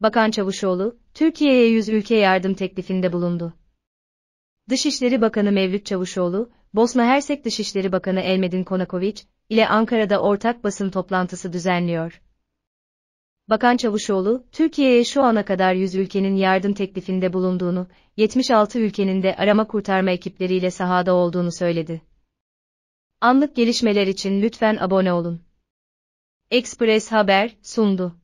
Bakan Çavuşoğlu, Türkiye'ye 100 ülke yardım teklifinde bulundu. Dışişleri Bakanı Mevlüt Çavuşoğlu, Bosna Hersek Dışişleri Bakanı Elmedin Konakoviç ile Ankara'da ortak basın toplantısı düzenliyor. Bakan Çavuşoğlu, Türkiye'ye şu ana kadar 100 ülkenin yardım teklifinde bulunduğunu, 76 ülkenin de arama kurtarma ekipleriyle sahada olduğunu söyledi. Anlık gelişmeler için lütfen abone olun. Express Haber sundu.